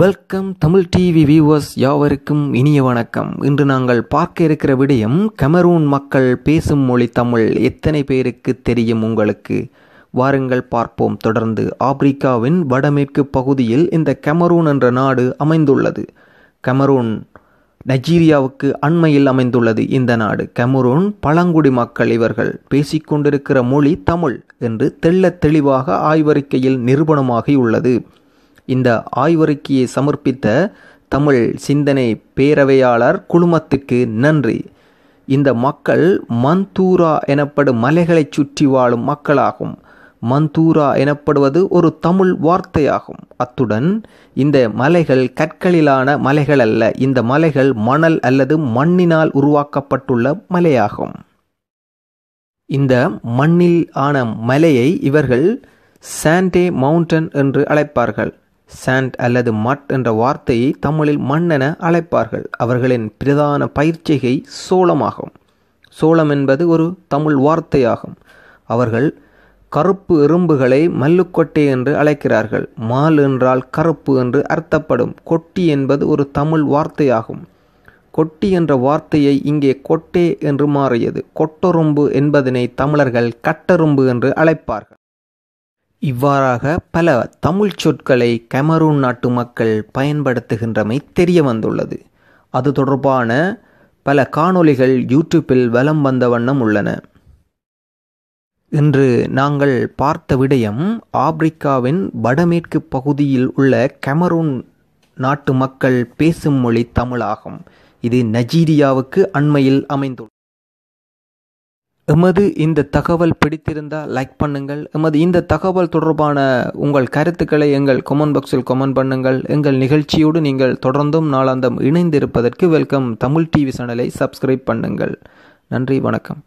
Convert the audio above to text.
welcome Tamil TV viewers யாவருக்கும் இனிய வணக்கம் இன்று நாங்கள் பார்க்க இருக்கிற விடயம் கமரூன் மக்கள் பேசும் மொழி தமிழ் எத்தனை பேருக்கு தெரியும் உங்களுக்கு வாருங்கள் பார்ப்போம் தொடர்ந்து ஆப்பிரிக்காவின் வடமேற்கு பகுதியில் இந்த கமரூன் என்ற நாடு அமைந்துள்ளது கமரூன் நைஜீரியாவுக்கு அண்மையில் அமைந்துள்ளது இந்த நாடு கமரூன் பழங்குடி மக்கள் இவர்கள் பேசிக்கொண்டிருக்கிற மொழி தமிழ் என்று தெள்ள தெளிவாக ஆய்வறிக்கையில் நிரூபணமாகியுள்ளது உள்ளது இந்த ஆய்வறிக்கையை சமர்ப்பித்த தமிழ் சிந்தனை பேரவையாளர் குழுமத்துக்கு நன்றி இந்த மக்கள் மந்தூரா எனப்படும் மலைகளை சுற்றி வாழும் மக்களாகும் மந்தூரா எனப்படுவது ஒரு தமிழ் வார்த்தையாகும் அத்துடன் இந்த மலைகள் கற்களிலான மலைகள் அல்ல இந்த மலைகள் மணல் அல்லது மண்ணினால் உருவாக்கப்பட்டுள்ள மலையாகும் இந்த மண்ணில் ஆன மலையை இவர்கள் சாண்டே மவுண்டன் என்று அழைப்பார்கள் சாண்ட் அல்லது மட் என்ற வார்த்தையை தமிழில் மண்ணென அழைப்பார்கள் அவர்களின் பிரதான பயிற்சிகை சோளமாகும் சோளம் என்பது ஒரு தமிழ் வார்த்தையாகும் அவர்கள் கருப்பு எறும்புகளை மல்லுக்கொட்டை என்று அழைக்கிறார்கள் மால் என்றால் கருப்பு என்று அர்த்தப்படும் கொட்டி என்பது ஒரு தமிழ் வார்த்தையாகும் கொட்டி என்ற வார்த்தையை இங்கே கொட்டே என்று மாறியது கொட்டொரும்பு என்பதனை தமிழர்கள் கட்டரும்பு என்று அழைப்பார்கள் இவ்வாறாக பல தமிழ் சொற்களை கமரூன் நாட்டு மக்கள் பயன்படுத்துகின்றமை தெரிய வந்துள்ளது அது தொடர்பான பல காணொளிகள் யூடியூப்பில் வலம் வந்த வண்ணம் உள்ளன இன்று நாங்கள் பார்த்த விடயம் ஆப்பிரிக்காவின் வடமேற்கு பகுதியில் உள்ள கமரூன் நாட்டு மக்கள் பேசும் மொழி தமிழாகும் இது நஜீரியாவுக்கு அண்மையில் அமைந்துள்ளது எமது இந்த தகவல் பிடித்திருந்தால் லைக் பண்ணுங்கள் எமது இந்த தகவல் தொடர்பான உங்கள் கருத்துக்களை எங்கள் கொமெண்ட் பாக்ஸில் கொமெண்ட் பண்ணுங்கள் எங்கள் நிகழ்ச்சியோடு நீங்கள் தொடர்ந்தும் நாளாந்தம் இணைந்திருப்பதற்கு வெல்கம் தமிழ் டிவி சேனலை சப்ஸ்கிரைப் பண்ணுங்கள் நன்றி வணக்கம்